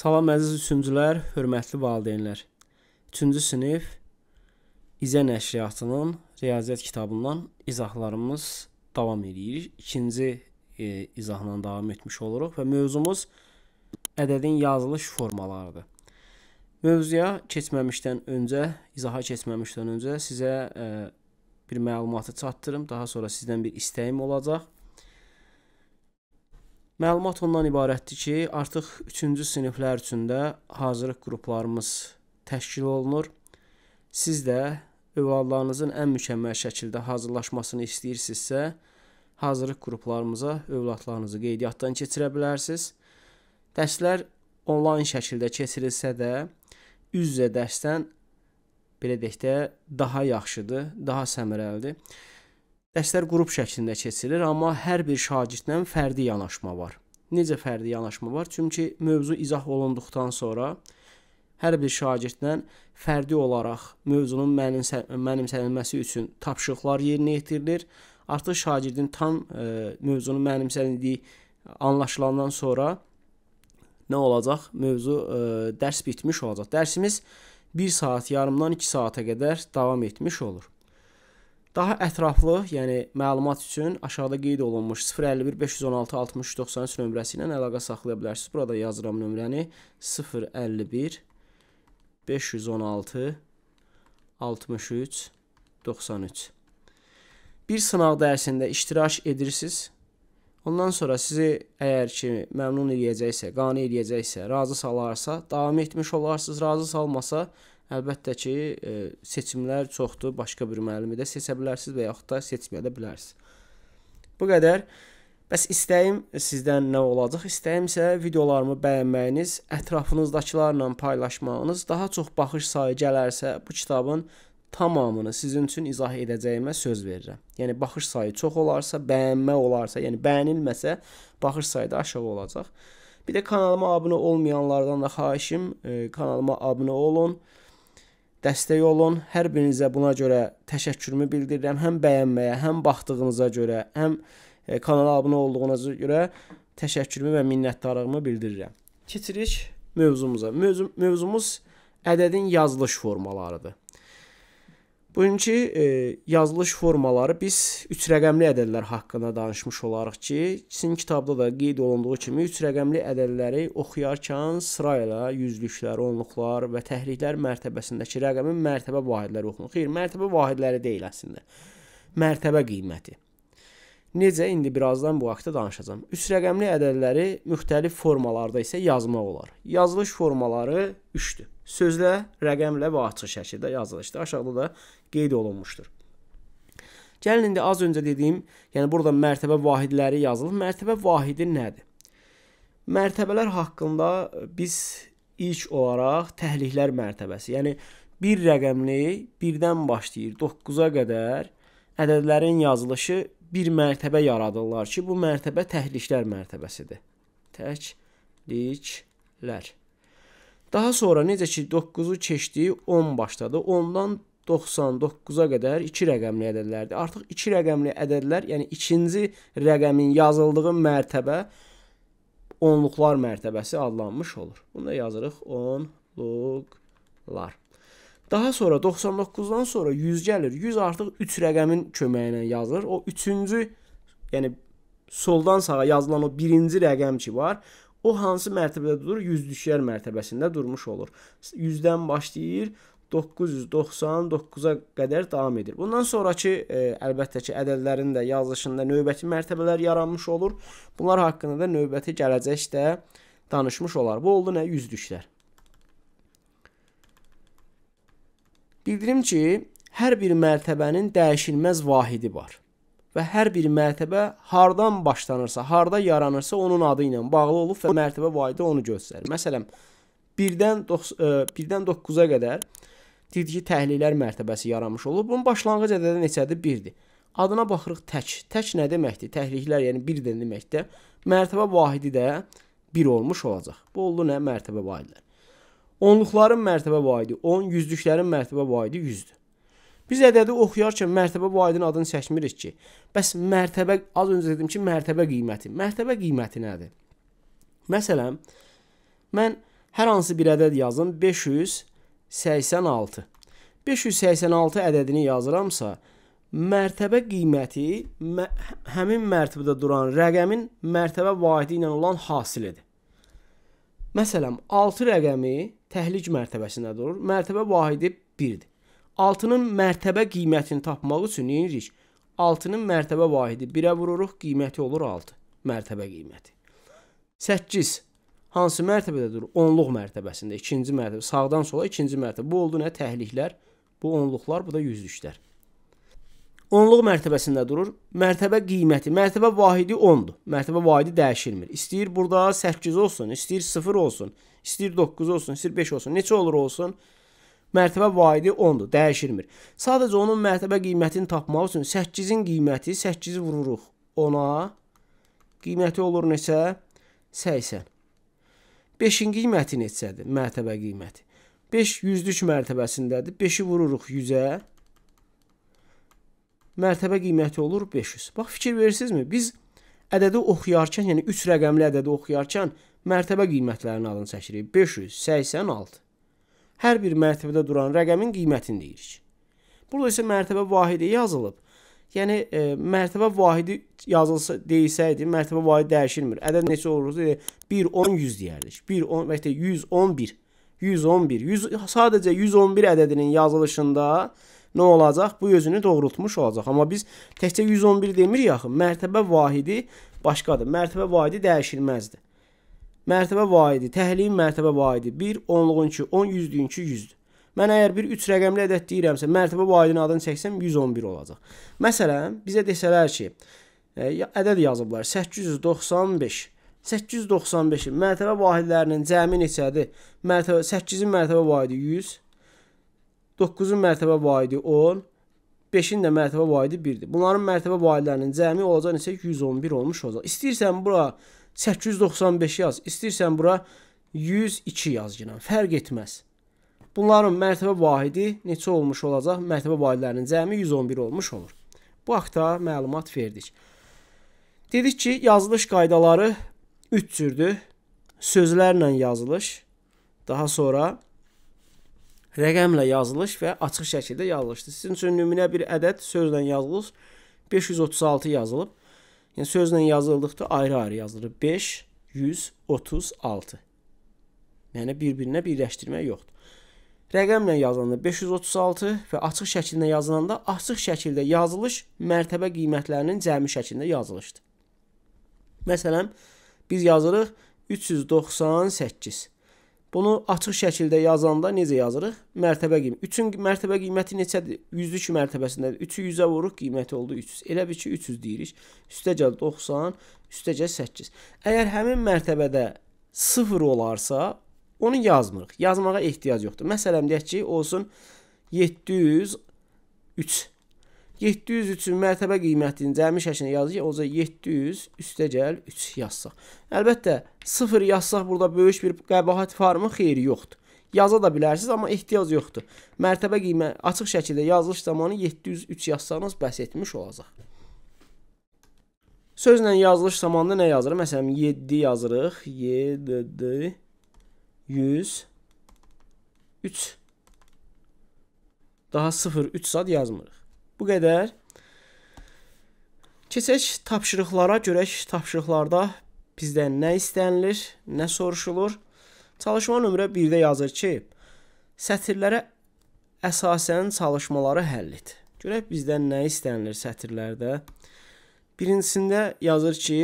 Salam əziz üçüncülər, hörmətli valideynlər. 3-cü sinif İzə nəşriyyatının riyaziyyat kitabından izahlarımız davam eləyir. İkinci e, izahla davam etmiş oluruq və mövzumuz ədədin yazılış formalarıdır. Mövzuya keçməmişdən öncə, izaha keçməmişdən öncə sizə e, bir məlumatı çatdırım. Daha sonra sizdən bir istəyim olacaq. Məlumat ondan ibarətdir ki, artıq 3-cü siniflər üçün də hazırlıq qruplarımız təşkil olunur. Siz də övladlarınızın ən mükəmməl şəkildə hazırlaşmasını istəyirsinizsə, hazırlıq qruplarımıza övladlarınızı qeydiyyatdan keçirə bilərsiniz. Dərslər onlayn şəkildə keçirilsə də, üz-üzə dərsdən belə deyək də daha yaxşıdır, daha səmərəlidir. Dərslər qrup şəklində keçirilir, amma hər bir şagirdlə fərdi yanaşma var. Necə fərdi yanaşma var? Çünki mövzu izah olunduqdan sonra hər bir şagirdlə fərdi olaraq mövzunun mənimsə mənimsənilməsi üçün tapşırıqlar yerinə yetirilir. Artıq şagirdin tam e, mövzunu mənimsədiyi anlaşılandan sonra nə olacaq? Mövzu e, dərs bitmiş olacaq. Dərsimiz 1 saat yarımdan 2 saata qədər davam etmiş olur. Daha ətraflı, yəni məlumat üçün aşağıda qeyd olunmuş 051 516 60 93 nömrəsi ilə əlaqə saxlaya bilərsiniz. Burada yazıram nömrəni 051 516 63 93. Bir sınaq dərsində iştirak edirsiniz. Ondan sonra sizi əgər ki məmnun eləyəcəksə, qane eləyəcəksə, razı salarsa, davam etmiş olarsınız. Razı salmasa, Əlbəttə ki, e, seçimlər çoxdur. Başqa bir müəllimi də seçə bilərsiniz və yaxud da seçməyə də bilərsiniz. Bu qədər. Bəs istəyim sizdən nə olacaq? İstəyimsə videolarımı bəyənməyiniz, ətrafınızdakılarla paylaşmağınız, daha çox baxış sayı gələrsə bu kitabın tamamını sizin üçün izah edəcəyimə söz verirəm. Yəni baxış sayı çox olarsa, bəyənmə olarsa, yəni bəyənilməsə baxış sayı da aşağı olacaq. Bir də kanalıma abunə olmayanlardan da xahişim, e, kanalıma abunə olun dəstək olun. Hər birinizə buna görə təşəkkürümü bildirirəm. Həm bəyənməyə, həm baxdığınıza görə, həm e, kanala abunə olduğunuza görə təşəkkürümü və minnətdarlığımı bildirirəm. Keçirik mövzumuza. Mövzu, mövzumuz ədədin yazılış formalarıdır. Bugünkü e, yazılış formaları biz üç rəqəmli ədədlər haqqında danışmış olarıq ki, sizin kitabda da qeyd olunduğu kimi üç rəqəmli ədədləri oxuyarkən sırayla yüzlüklər, onluqlar və təhriklər mərtəbəsindəki rəqəmin mərtəbə vahidləri oxunur. Xeyr, mərtəbə vahidləri deyil əslində. Mərtəbə qiyməti. Necə indi birazdan bu haqqda danışacağam. Üç rəqəmli ədədləri müxtəlif formalarda isə yazmaq olar. Yazılış formaları 3-dür sözlə, rəqəmlə və açıq şəkildə yazılışda aşağıda da qeyd olunmuşdur. Gəlin indi az öncə dediyim, yəni burada mərtəbə vahidləri yazılıb. Mərtəbə vahidi nədir? Mərtəbələr haqqında biz ilk olaraq təhliklər mərtəbəsi, yəni bir rəqəmli 1-dən başlayır 9-a qədər ədədlərin yazılışı bir mərtəbə yaradırlar ki, bu mərtəbə təhliklər mərtəbəsidir. Təkliklər Daha sonra necə ki 9-u keçdi, 10 başladı. 10-dan 99-a qədər 2 rəqəmli ədədlərdir. Artıq 2 rəqəmli ədədlər, yəni ikinci rəqəmin yazıldığı mərtəbə onluqlar mərtəbəsi adlanmış olur. Bunu da yazırıq onluqlar. Daha sonra 99-dan sonra 100 gəlir. 100 artıq 3 rəqəmin köməyi ilə yazılır. O 3-cü, yəni soldan sağa yazılan o birinci rəqəm ki var, O hansı mərtəbədə durur? 100 düşər mərtəbəsində durmuş olur. 100-dən başlayır 999-a qədər davam edir. Bundan sonrakı e, əlbəttə ki, ədədlərin də yazılışında növbəti mərtəbələr yaranmış olur. Bunlar haqqında da növbəti gələcəkdə danışmış olar. Bu oldu nə 100 düşlər. Bildirim ki, hər bir mərtəbənin dəyişilməz vahidi var və hər bir mərtəbə hardan başlanırsa, harda yaranırsa onun adı ilə bağlı olub və mərtəbə vahidi onu göstərir. Məsələn, 1-dən 1-dən 9-a qədər dedik ki, təhlillər mərtəbəsi yaranmış olub. Bunun başlanğıc ədədi neçədir? 1-dir. Adına baxırıq tək. Tək nə deməkdir? Təhlillər, yəni 1 deməkdir. Mərtəbə vahidi də 1 olmuş olacaq. Bu oldu nə? Mərtəbə vahidlər. Onluqların mərtəbə vahidi 10, yüzlüklərin mərtəbə vahidi 100-dür. Biz ədədi oxuyarkən mərtəbə vahidinin adını çəkmirik ki. Bəs mərtəbə az öncə dedim ki, mərtəbə qiyməti. Mərtəbə qiyməti nədir? Məsələn, mən hər hansı bir ədəd yazım 586. 586 ədədini yazıramsa, mərtəbə qiyməti mə həmin mərtəbədə duran rəqəmin mərtəbə vahidi ilə olan hasilidir. Məsələn, 6 rəqəmi təhlic mərtəbəsinə durur. Mərtəbə vahidi 1-dir. Altının mərtəbə qiymətini tapmaq üçün nə edirik? Altının mərtəbə vahidi 1-ə vururuq, qiyməti olur 6. Mərtəbə qiyməti. 8 hansı mərtəbədə durur? Onluq mərtəbəsində, ikinci mərtəbə, sağdan sola ikinci mərtəbə. Bu oldu nə? Təhliklər, bu onluqlar, bu da yüzlüklər. Onluq mərtəbəsində durur. Mərtəbə qiyməti, mərtəbə vahidi 10-dur. Mərtəbə vahidi dəyişilmir. İstəyir burada 8 olsun, istəyir 0 olsun, istəyir 9 olsun, istəyir 5 olsun. Neçə olur olsun? mərtəbə vaidi 10-dur, dəyişilmir. Sadəcə onun mərtəbə qiymətini tapmaq üçün 8-in qiyməti 8-i vururuq 10-a. Qiyməti olur neçə? 80. 5-in qiyməti neçədir? Mərtəbə qiyməti. 5 yüzlük mərtəbəsindədir. 5-i vururuq 100-ə. Mərtəbə qiyməti olur 500. Bax fikir verirsinizmi? Biz ədədi oxuyarkən, yəni 3 rəqəmli ədədi oxuyarkən mərtəbə qiymətlərinin adını çəkirik. 500, 86 hər bir mərtəbədə duran rəqəmin qiymətini deyirik. Burada isə mərtəbə vahidi yazılıb. Yəni e, mərtəbə vahidi yazılsa deysəydi, mərtəbə vahidi dəyişilmir. Ədəd neçə olurdu? 1 10 100 deyərdik. 1 10 bəlkə 111. 111. 100 sadəcə 111 ədədinin yazılışında nə olacaq? Bu özünü doğrultmuş olacaq. Amma biz təkcə 111 demirik axı. Mərtəbə vahidi başqadır. Mərtəbə vahidi dəyişilməzdir mərtəbə vaidi, təhliyin mərtəbə vaidi 1, onluğunki 10, yüzlüyünkü 100-dür. Mən əgər bir 3 rəqəmli ədəd deyirəmsə, mərtəbə vaidinin adını çəksəm 111 olacaq. Məsələn, bizə desələr ki, e, ədəd yazıblar 895. 895-in mərtəbə vahidlərinin cəmi neçədir? Mərtəbə 8-in mərtəbə vahidi 100, 9-un mərtəbə vahidi 10, 5-in də mərtəbə vahidi 1-dir. Bunların mərtəbə vahidlərinin cəmi olacaq neçə 111 olmuş olacaq. İstəyirsən bura 895 yaz, istəyirsən bura 102 yazginən, fərq etməz. Bunların mərtəbə vahidi neçə olmuş olacaq? Mərtəbə vahidlərinin cəmi 111 olmuş olur. Bu haqda məlumat verdik. Dedik ki, yazılış qaydaları 3 cürdür. Sözlərlə yazılış, daha sonra rəqəmlə yazılış və açıq şəkildə yazılışdır. Sizin üçün nümunə bir ədəd sözlə yazılır, 536 yazılıb. Yəni sözlə yazıldıqda ayrı-ayrı yazılır. 5 136. Yəni bir-birinə birləşdirmə yoxdur. Rəqəmlə yazılanda 536 və açıq şəkildə yazılanda açıq şəkildə yazılış mərtəbə qiymətlərinin cəmi şəklində yazılışdır. Məsələn, biz yazırıq 398. Bunu açıq şəkildə yazanda necə yazırıq? Mərtəbə qiyməti. 3-ün mərtəbə qiyməti neçədir? 100-lük mərtəbəsindədir. 3-ü 100-ə vururuq, qiyməti oldu 300. Elə bil ki 300 deyirik. Üstəgəl 90, üstəgəl 8. Əgər həmin mərtəbədə 0 olarsa, onu yazmırıq. Yazmağa ehtiyac yoxdur. Məsələn deyək ki, olsun 703 700 üçün mərtəbə qiymətinin cəmi şəklində yazır ki, oca 700 üstəgəl 3 yazsaq. Əlbəttə 0 yazsaq burada böyük bir qəbahat farmı xeyri yoxdur. Yaza da bilərsiniz, amma ehtiyac yoxdur. Mərtəbə qiymət açıq şəkildə yazılış zamanı 703 yazsanız bəs etmiş olacaq. Sözlə yazılış zamanında nə yazırıq? Məsələn 7 yazırıq. 7 100 3 Daha 0 3 saat yazmırıq. Bu qədər. Keçək tapşırıqlara. Görək tapşırıqlarda bizdən nə istənilir, nə soruşulur. Çalışma nömrə 1-də yazır ki, sətirlərə əsasən çalışmaları həll et. Görək bizdən nə istənilir sətirlərdə. Birincisində yazır ki,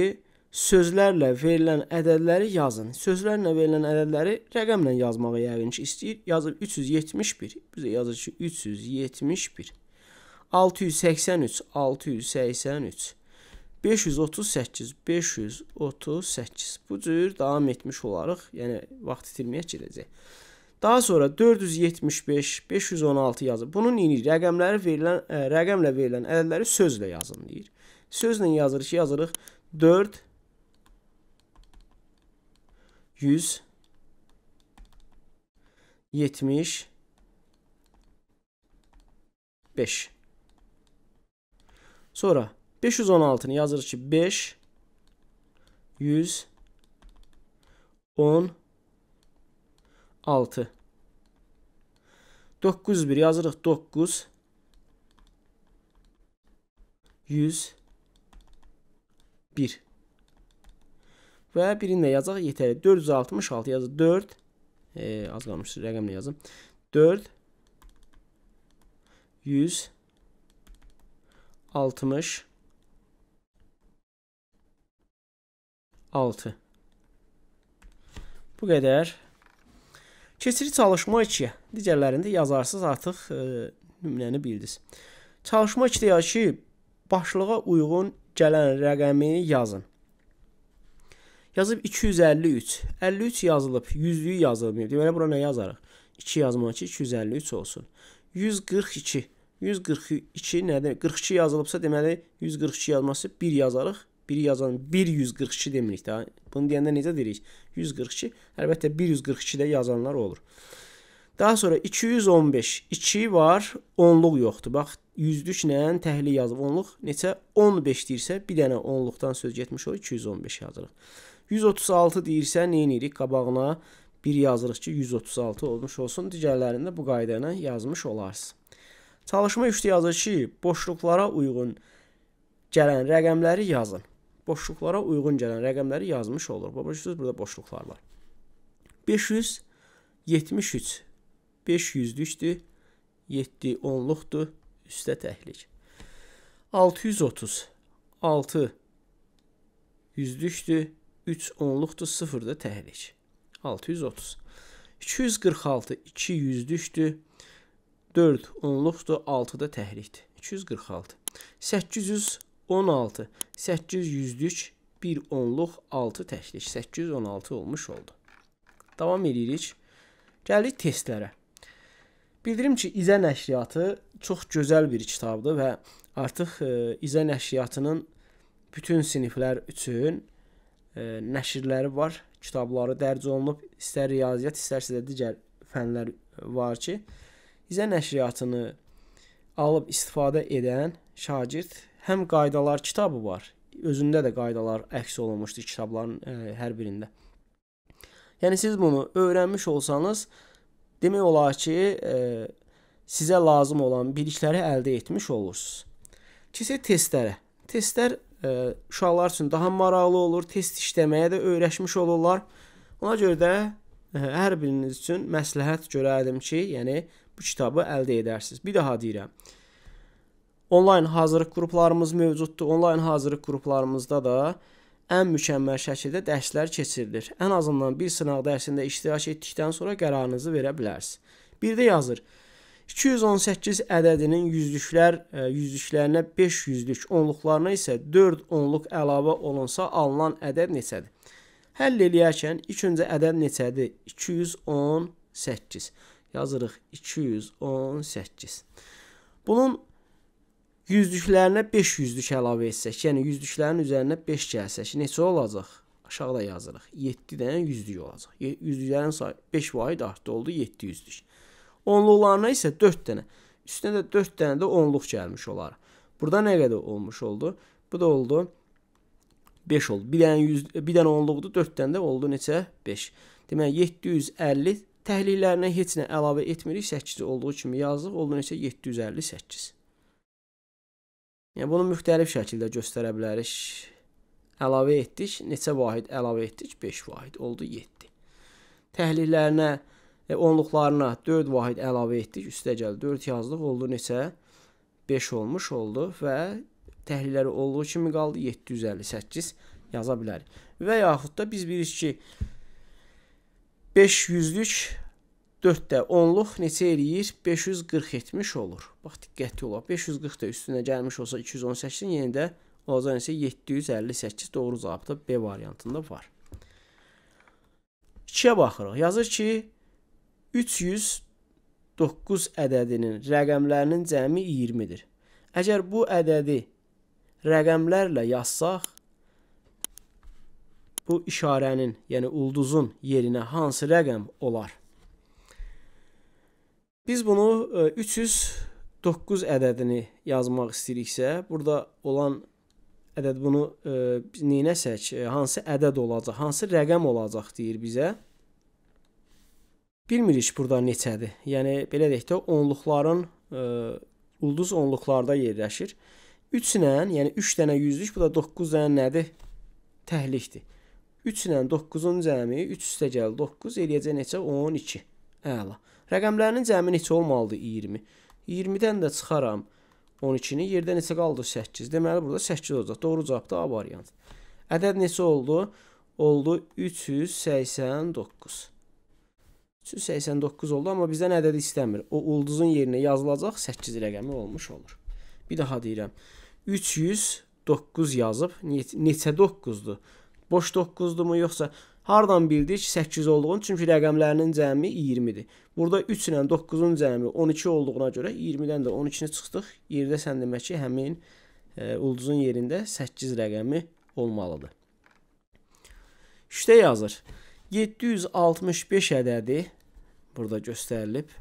sözlərlə verilən ədədləri yazın. Sözlərlə verilən ədədləri rəqəmlə yazmağı yəqin ki, istəyir. Yazır 371. Bizə yazır ki, 371. 683, 683, 538, 538. Bu cür davam etmiş olaraq, yəni vaxt itirməyə girəcək. Daha sonra 475, 516 yazır. Bunun ini rəqəmləri verilən ə, e, rəqəmlə verilən ədədləri sözlə yazın deyir. Sözlə yazır ki, yazırıq 4 100 70 5 Sonra 516'ını yazırız ki 5 100 10 6 901 yazırıq 9 100 1 və birini də yazaq yetəri 466 yazır 4 e, az qalmışdır rəqəmlə yazım 4 100 60 6 Bu qədər. Keçici çalışma 2. Digərlərində yazarsınız artıq e, nümunəni bildiniz. Çalışma 2-də yazır ki, başlığa uyğun gələn rəqəmi yazın. Yazıb 253. 53 yazılıb, 100-lüyü yazılmayıb. Deməli bura nə yazarıq? 2 yazmaq ki, 253 olsun. 142 142 nədir? 42 yazılıbsa deməli 142 yazması 1 yazarıq. 1 yazan 1 142 demirik də. Bunu deyəndə necə deyirik? 142. Əlbəttə 1 142 də yazanlar olur. Daha sonra 215. 2 var, 10-luq yoxdur. Bax, yüzlüklə təhliyə yazıb 10-luq. Neçə? 15 deyirsə, bir dənə 10-luqdan söz getmiş olur, 215 yazırıq. 136 deyirsə, nə edirik? Qabağına 1 yazırıq ki, 136 olmuş olsun. Digərlərində bu qayda ilə yazmış olarsınız. Çalışma 3-də yazır ki, boşluqlara uyğun gələn rəqəmləri yazın. Boşluqlara uyğun gələn rəqəmləri yazmış olur. Başlıyorsunuz burada boşluqlar var. 573 500-lükdür. 7 10-luqdur. Üstə təhlik. 630 6 100-lükdür. 3 10-luqdur. 0-da təhlik. 630 246 200-lükdür. 4 onluqdur, 6 da təhrikdir. 246. 816. 8 yüzlük 1 onluq 6 təklik 816 olmuş oldu. Davam edirik. Gəlirik testlərə. Bildirim ki, İzə nəşriyyatı çox gözəl bir kitabdır və artıq e, İzə nəşriyyatının bütün siniflər üçün e, nəşrləri var, kitabları dərc olunub, istər riyaziyyat, istərsə də digər fənlər var ki, e, izə nəşriyyatını alıb istifadə edən şagird həm qaydalar kitabı var. Özündə də qaydalar əks olunmuşdu kitabların ə, e, hər birində. Yəni siz bunu öyrənmiş olsanız, demək olar ki, ə, e, sizə lazım olan bilikləri əldə etmiş olursunuz. Keçək testlərə. Testlər ə, e, uşaqlar üçün daha maraqlı olur, test işləməyə də öyrəşmiş olurlar. Ona görə də ə, hər biriniz üçün məsləhət görərdim ki, yəni bu kitabı əldə edərsiniz. Bir daha deyirəm. Onlayn hazırlıq qruplarımız mövcuddur. Onlayn hazırlıq qruplarımızda da ən mükəmməl şəkildə dərslər keçirilir. Ən azından bir sınaq dərsində iştirak etdikdən sonra qərarınızı verə bilərsiniz. Bir də yazır. 218 ədədinin yüzlüklər e, yüzlüklərinə 5 yüzlük, onluqlarına isə 4 onluq əlavə olunsa alınan ədəd neçədir? Həll eləyərkən ilk öncə ədəd neçədir? 218. Yazırıq 218. Bunun yüzlüklərinə 5 yüzlük əlavə etsək, yəni yüzlüklərin üzərinə 5 gəlsək, necə olacaq? Aşağıda yazırıq. 7 dənə yüzlük olacaq. Yüzlüklərin sayı 5 vahid artdı oldu 7 yüzlük. Onluqlarına isə 4 dənə. Üstünə də 4 dənə də onluq gəlmiş olar. Burada nə qədər olmuş oldu? Bu da oldu 5 oldu. Bir dənə 100 bir dənə onluqdu, 4 dənə də oldu neçə? 5. Deməli 750 Təhlillərinə heç nə əlavə etmirik. 8 olduğu kimi yazdıq. Oldu neçə? 758. Yəni bunu müxtəlif şəkildə göstərə bilərik. Əlavə etdik. Neçə vahid əlavə etdik? 5 vahid oldu 7. Təhlillərinə e, onluqlarına 4 vahid əlavə etdik. Üstəgəl 4 yazdıq. Oldu neçə? 5 olmuş oldu və təhlilləri olduğu kimi qaldı 758 yaza bilərik. Və yaxud da biz bilirik ki, 500-lük 4-də 10-luq neçə eləyir? 540 etmiş olur. Bax diqqətli olaq. 540 da üstünə gəlmiş olsa 218-in yenə də olacaq isə 758 doğru cavabda B variantında var. 2-yə baxırıq. Yazır ki 309 ədədinin rəqəmlərinin cəmi 20-dir. Əgər bu ədədi rəqəmlərlə yazsaq bu işarənin, yəni ulduzun yerinə hansı rəqəm olar? Biz bunu 309 e, ədədini yazmaq istəyiriksə, burada olan ədəd bunu e, neynəsək, e, hansı ədəd olacaq, hansı rəqəm olacaq deyir bizə. Bilmirik burada neçədir. Yəni belə deyək də onluqların ə, ulduz onluqlarda yerləşir. 3 ilə, yəni 3 dənə yüzlük, bu da 9 dənə nədir? Təhlikdir. 3 ilə 9-un cəmi 3 üstə gəl 9 eləyəcək neçə? 12. Əla. Rəqəmlərinin cəmi neçə olmalıdır? 20. 20-dən də çıxaram 12-ni. Yerdə neçə qaldı? 8. Deməli burada 8 olacaq. Doğru cavab da A variantı. Ədəd neçə oldu? Oldu 389. 389 oldu, amma bizdən ədədi istəmir. O ulduzun yerinə yazılacaq 8 rəqəmi olmuş olur. Bir daha deyirəm. 309 yazıb neçə 9-dur? boş 9-dumu yoxsa hardan bildik 8 olduğunu? Çünki rəqəmlərinin cəmi 20-dir. Burada 3 ilə 9-un cəmi 12 olduğuna görə 20-dən də 12-ni çıxdıq. Yerdə sən demək ki, həmin e, ulduzun yerində 8 rəqəmi olmalıdır. İşdə yazır. 765 ədədi burada göstərilib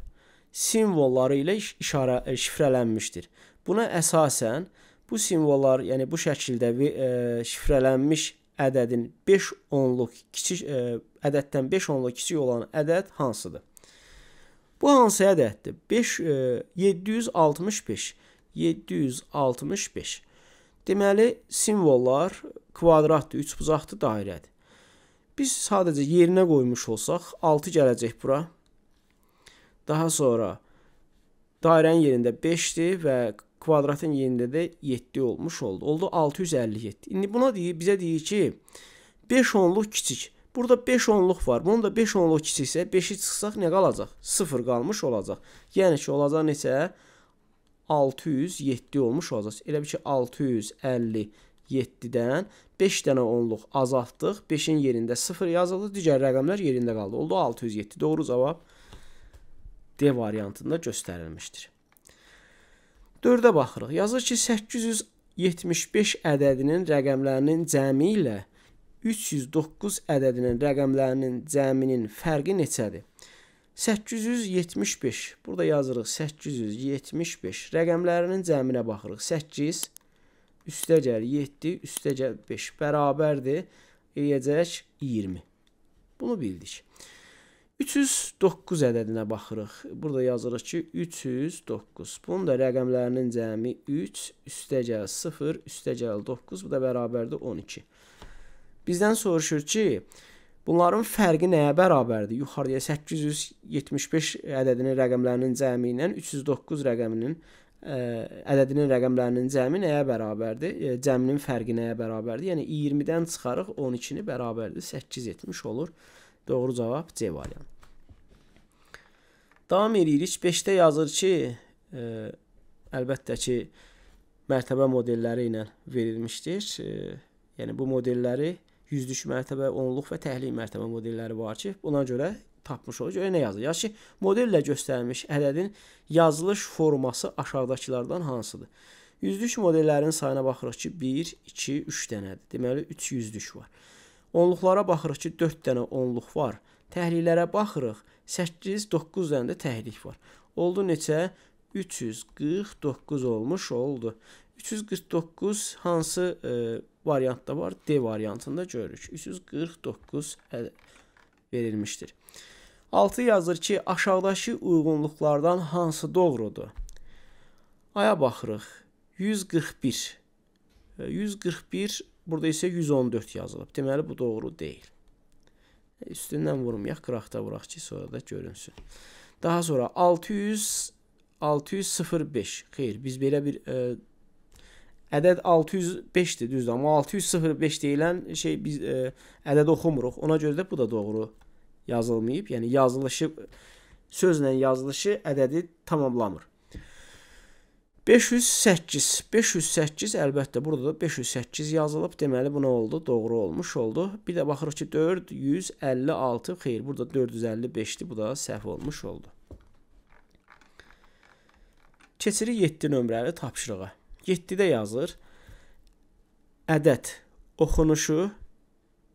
simvolları ilə işarə e, şifrələnmişdir. Buna əsasən bu simvollar, yəni bu şəkildə e, şifrələnmiş ədədin 5 onluq kiçik ə, e, ədəddən 5 onluq kiçik olan ədəd hansıdır? Bu hansı ədəddir? 5 ə, 765 765. Deməli, simvollar kvadratdır, üçbucaqlı dairədir. Biz sadəcə yerinə qoymuş olsaq 6 gələcək bura. Daha sonra dairənin yerində 5-dir və kvadratın yerində də 7 olmuş oldu. Oldu 657. İndi buna deyir, bizə deyir ki, 5 onluq kiçik. Burada 5 onluq var. Bunun da 5 onluq kiçiksə, 5-i çıxsaq nə qalacaq? 0 qalmış olacaq. Yəni ki, olacaq neçə? 607 olmuş olacaq. Elə bir ki, 657-dən 5 dənə onluq azaltdıq. 5-in yerində 0 yazıldı. Digər rəqəmlər yerində qaldı. Oldu 607. Doğru cavab D variantında göstərilmişdir. 4-ə baxırıq. Yazır ki, 875 ədədinin rəqəmlərinin cəmi ilə 309 ədədinin rəqəmlərinin cəminin fərqi neçədir? 875. Burada yazırıq 875. Rəqəmlərinin cəminə baxırıq. 8 üstəgəl 7 üstəgəl 5 bərabərdir eləyəcək 20. Bunu bildik. 309 ədədinə baxırıq. Burada yazırıq ki, 309. Bunun da rəqəmlərinin cəmi 3, üstəgəl 0, üstəgəl 9, bu da bərabərdir 12. Bizdən soruşur ki, bunların fərqi nəyə bərabərdir? Yuxarıya 875 ədədinin rəqəmlərinin cəmi ilə 309 rəqəminin ə, e, ədədinin rəqəmlərinin cəmi nəyə bərabərdir? E, cəminin fərqi nəyə bərabərdir? Yəni 20-dən çıxarıq 12-ni bərabərdir 870 olur. Doğru cavab C variantı. Davam eləyirik. 5-də yazır ki, e, əlbəttə ki, mərtəbə modelləri ilə verilmişdir. E, yəni bu modelləri yüzlük mərtəbə, onluq və təhlil mərtəbə modelləri var ki, buna görə tapmış olur. Görə nə yazır? Yaz ki, modellə göstərilmiş ədədin yazılış forması aşağıdakılardan hansıdır? Yüzlük modellərin sayına baxırıq ki, 1, 2, 3 dənədir. Deməli 3 yüzlük var. Onluqlara baxırıq ki, 4 dənə onluq var. Təhliklərə baxırıq, 8-9 dənə də təhlik var. Oldu neçə? 349 olmuş oldu. 349 hansı e, variantda var? D variantında görürük. 349 verilmişdir. 6 yazır ki, aşağıdakı uyğunluqlardan hansı doğrudur? Aya baxırıq. 141. 141 Burada isə 114 yazılıb. Deməli, bu doğru deyil. Üstündən vurmayaq, qıraqda vuraq ki, sonra da görünsün. Daha sonra 600, 605. Xeyr, biz belə bir ə, e, ədəd 605-dir, düzdür. Amma 605 deyilən şey biz ə, e, ədəd oxumuruq. Ona görə də bu da doğru yazılmayıb. Yəni, yazılışı, sözlə yazılışı ədədi tamamlamır. 508. 508 əlbəttə burada da 508 yazılıb. Deməli bu nə oldu? Doğru olmuş oldu. Bir də baxırıq ki 456. Xeyr, burada 455-dir. Bu da səhv olmuş oldu. Keçirik 7 nömrəli tapşırığa. 7-də yazır. Ədəd oxunuşu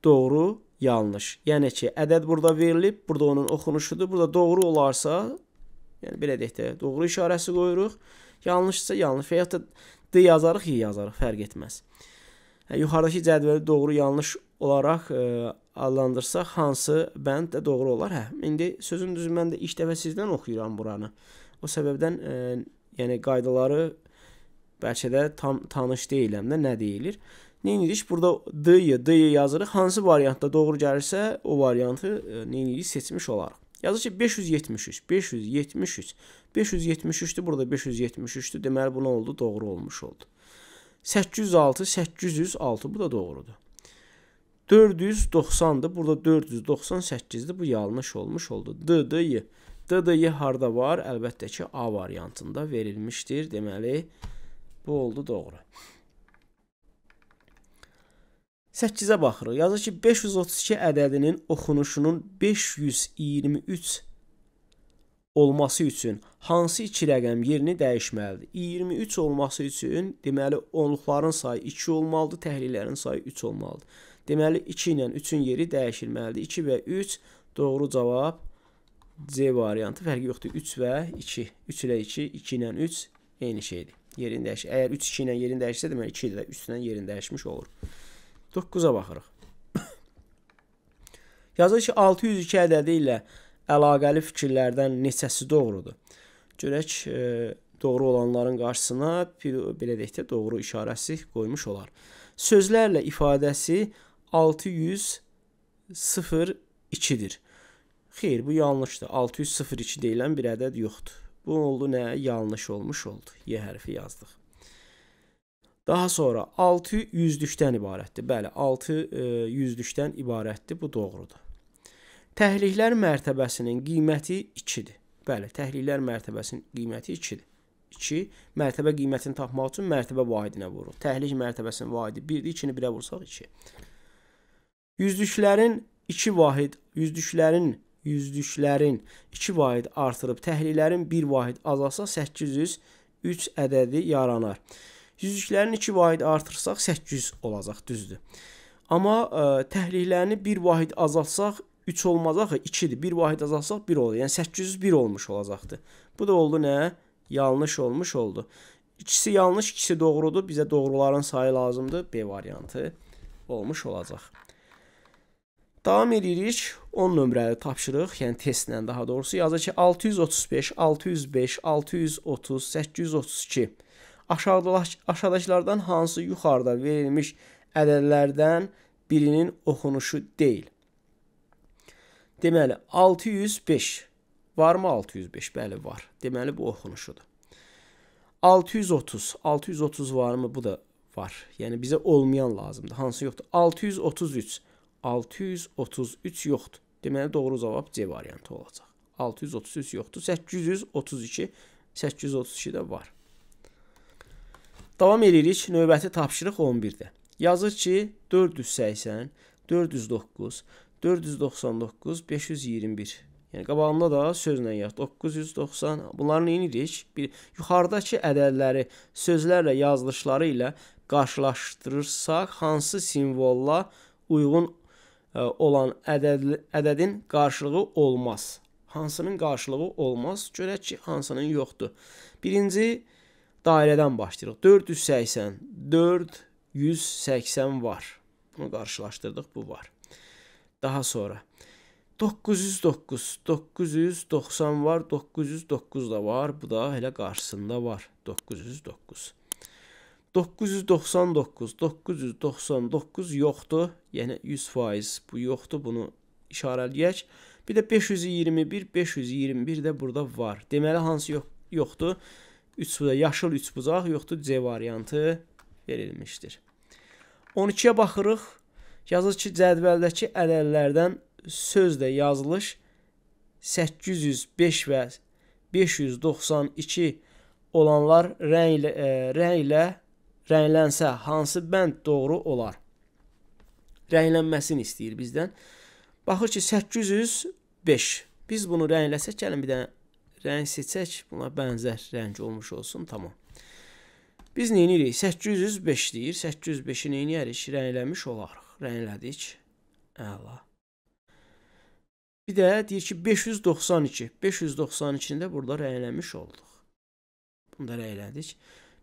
doğru, yanlış. Yəni ki, ədəd burada verilib, burada onun oxunuşudur. Burada doğru olarsa, yəni belə deyək də, doğru işarəsi qoyuruq. Yanlışsa yanlış və ya da D yazarıq, Y yazarıq, fərq etməz. E, yuxarıdakı cədvəli doğru yanlış olaraq ə, e, adlandırsaq hansı bənd də doğru olar? Hə, indi sözün düzü mən də ilk dəfə sizdən oxuyuram buranı. O səbəbdən ə, e, yəni qaydaları bəlkə də tam tanış deyiləm də nə deyilir? Neyinirik? Burada D-yə, D-yə yazırıq. Hansı variantda doğru gəlirsə, o variantı neyinirik seçmiş olarıq. Yazır ki 573, 573, 573-dür, burada 573-dür. Deməli bu nə oldu? Doğru olmuş oldu. 806, 806 bu da doğrudur. 490-dır, burada 498-dir. Bu yanlış olmuş oldu. DDY. DDY harda var? Əlbəttə ki A variantında verilmişdir. Deməli bu oldu doğru. 8-ə baxırıq. Yazır ki, 532 ədədinin oxunuşunun 523 olması üçün hansı iki rəqəm yerini dəyişməlidir? 23 olması üçün deməli onluqların sayı 2 olmalıdır, təhlillərin sayı 3 olmalıdır. Deməli 2 ilə 3-ün yeri dəyişilməlidir. 2 və 3 doğru cavab C variantı fərqi yoxdur. 3 və 2. 3 ilə 2, 2 ilə 3 eyni şeydir. Yerini dəyişir. Əgər 3 2 ilə yerini dəyişsə, deməli 2 də 3 ilə yerini dəyişmiş olur. 9-a baxırıq. Yazır ki, 602 ədədi ilə əlaqəli fikirlərdən neçəsi doğrudur? Görək, e, doğru olanların qarşısına bir, belə deyək də, doğru işarəsi qoymuş olar. Sözlərlə ifadəsi 600-02-dir. Xeyr, bu yanlışdır. 602 deyilən bir ədəd yoxdur. Bu oldu nə? Yanlış olmuş oldu. Y hərfi yazdıq. Daha sonra 6 yüzlükdən ibarətdir. Bəli, 6 e, yüzlükdən ibarətdir. Bu doğrudur. Təhlihlər mərtəbəsinin qiyməti 2-dir. Bəli, təhlihlər mərtəbəsinin qiyməti 2-dir. 2 mərtəbə qiymətini tapmaq üçün mərtəbə vahidinə vururuq. Təhlil mərtəbəsinin vahidi 1-dir, 2-ni 1-ə vursaq 2. Yüzlüklərin 2 vahid, yüzlüklərin yüzlüklərin 2 vahid artırıb təhlillərin 1 vahid azalsa 803 ədədi yaranar. Yüzüklərin 2 vahid artırsaq 800 olacaq, düzdür. Amma ə, e, təhlillərini 1 vahid azaltsaq 3 olmazaq, 2-dir. 1 vahid azalsaq 1 olur. Yəni 801 olmuş olacaqdı. Bu da oldu nə? Yanlış olmuş oldu. İkisi yanlış, ikisi doğrudur. Bizə doğruların sayı lazımdır. B variantı olmuş olacaq. Davam edirik. 10 nömrəli tapşırıq, yəni testlə daha doğrusu yazır ki, 635, 605, 630, 832 Aşağıdakılardan hansı yuxarıda verilmiş ədədlərdən birinin oxunuşu deyil? Deməli 605 varmı 605? Bəli var. Deməli bu oxunuşudur. 630, 630 varmı? Bu da var. Yəni bizə olmayan lazımdır. Hansı yoxdur? 633. 633 yoxdur. Deməli doğru cavab C variantı olacaq. 633 yoxdur. 832 832 də var. Davam edirik növbəti tapşırıq 11-də. Yazır ki, 480, 409, 499, 521. Yəni qabağında da sözlə yaz 990. Bunları nə edirik? Bir yuxarıdakı ədədləri sözlərlə yazılışları ilə qarşılaşdırırsaq, hansı simvolla uyğun ə, e, olan ədəd, ədədin qarşılığı olmaz? Hansının qarşılığı olmaz? Görək ki, hansının yoxdur. Birinci dairədən başlayırıq. 480, 480 var. Bunu qarşılaşdırdıq, bu var. Daha sonra 909, 990 var, 909 da var. Bu da elə qarşısında var. 909. 999, 999 yoxdur. Yəni 100% bu yoxdur. Bunu işarələyək. Bir də 521, 521 də burada var. Deməli hansı yox, yoxdur? üçbucaq, yaşıl üçbucaq yoxdur C variantı verilmişdir. 12-yə baxırıq. Yazır ki, cədvəldəki ədədlərdən sözlə yazılış 805 və 592 olanlar rəng ilə, e, rəng ilə rənglənsə hansı bənd doğru olar? Rənglənməsini istəyir bizdən. Baxır ki, 805. Biz bunu rəngləsək, gəlin bir dənə rəng seçək, buna bənzər rəng olmuş olsun, tamam. Biz nə edirik? 805 deyir. 805-i nə edirik? Rəngləmiş olarıq. Rənglədik. Əla. Bir də deyir ki, 592. 592-ni də burada rəngləmiş olduq. Bunu da rənglədik.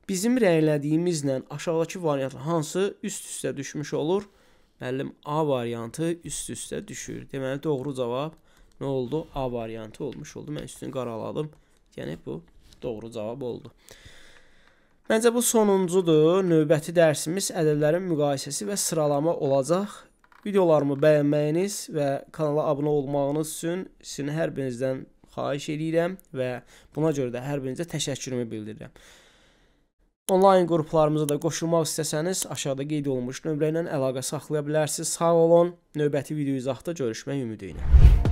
Bizim rəylədiyimizlə aşağıdakı variantlar hansı üst-üstə düşmüş olur? Müəllim A variantı üst-üstə düşür. Deməli doğru cavab nə oldu? A variantı olmuş oldu. Mən üstünü qaraladım. Yəni bu doğru cavab oldu. Məncə bu sonuncudur. Növbəti dərsimiz ədədlərin müqayisəsi və sıralama olacaq. Videolarımı bəyənməyiniz və kanala abunə olmağınız üçün sizin hər birinizdən xahiş edirəm və buna görə də hər birinizə təşəkkürümü bildirirəm. Onlayn qruplarımıza da qoşulmaq istəsəniz, aşağıda qeyd olunmuş nömrə ilə əlaqə saxlaya bilərsiniz. Sağ olun. Növbəti video izahda görüşmək ümidi ilə.